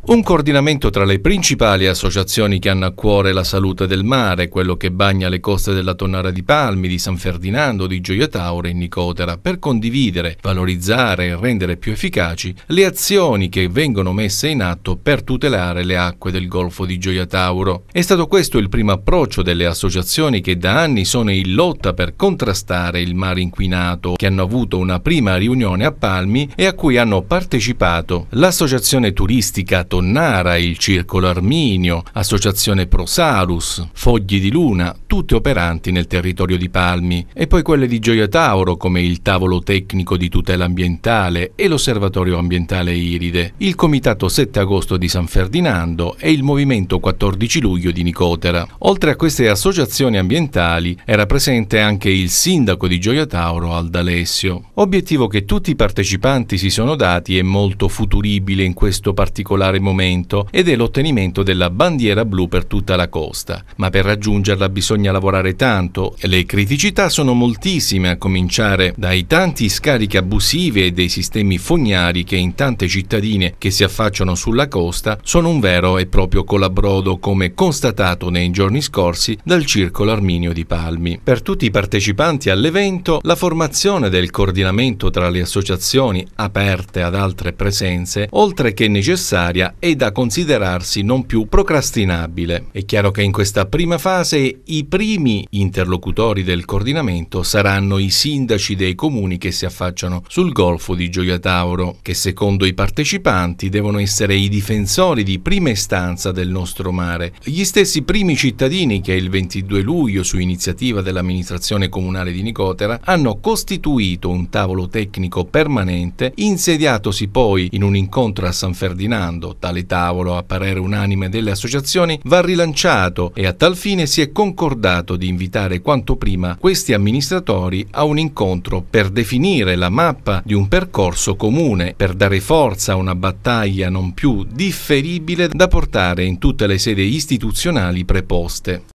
Un coordinamento tra le principali associazioni che hanno a cuore la salute del mare, quello che bagna le coste della Tonnara di Palmi, di San Ferdinando, di Gioia Tauro e Nicotera, per condividere, valorizzare e rendere più efficaci le azioni che vengono messe in atto per tutelare le acque del Golfo di Gioia Tauro. È stato questo il primo approccio delle associazioni che da anni sono in lotta per contrastare il mare inquinato, che hanno avuto una prima riunione a Palmi e a cui hanno partecipato l'associazione turistica Tonnara, il Circolo Arminio, Associazione Prosalus, Fogli di Luna, tutte operanti nel territorio di Palmi, e poi quelle di Gioia Tauro come il tavolo tecnico di tutela ambientale e l'osservatorio ambientale Iride, il comitato 7 agosto di San Ferdinando e il movimento 14 luglio di Nicotera. Oltre a queste associazioni ambientali era presente anche il sindaco di Gioia Tauro Aldalessio. Obiettivo che tutti i partecipanti si sono dati è molto futuribile in questo particolare momento ed è l'ottenimento della bandiera blu per tutta la costa, ma per raggiungerla bisogna bisogna lavorare tanto e le criticità sono moltissime, a cominciare dai tanti scarichi abusivi e dei sistemi fognari che in tante cittadine che si affacciano sulla costa sono un vero e proprio colabrodo, come constatato nei giorni scorsi dal Circolo Arminio di Palmi. Per tutti i partecipanti all'evento, la formazione del coordinamento tra le associazioni aperte ad altre presenze, oltre che necessaria, è da considerarsi non più procrastinabile. È chiaro che in questa prima fase i primi interlocutori del coordinamento saranno i sindaci dei comuni che si affacciano sul golfo di Gioia Tauro, che secondo i partecipanti devono essere i difensori di prima istanza del nostro mare, gli stessi primi cittadini che il 22 luglio, su iniziativa dell'amministrazione comunale di Nicotera, hanno costituito un tavolo tecnico permanente, insediatosi poi in un incontro a San Ferdinando. Tale tavolo, a parere unanime delle associazioni, va rilanciato e a tal fine si è concordato ricordato di invitare quanto prima questi amministratori a un incontro per definire la mappa di un percorso comune, per dare forza a una battaglia non più differibile da portare in tutte le sedi istituzionali preposte.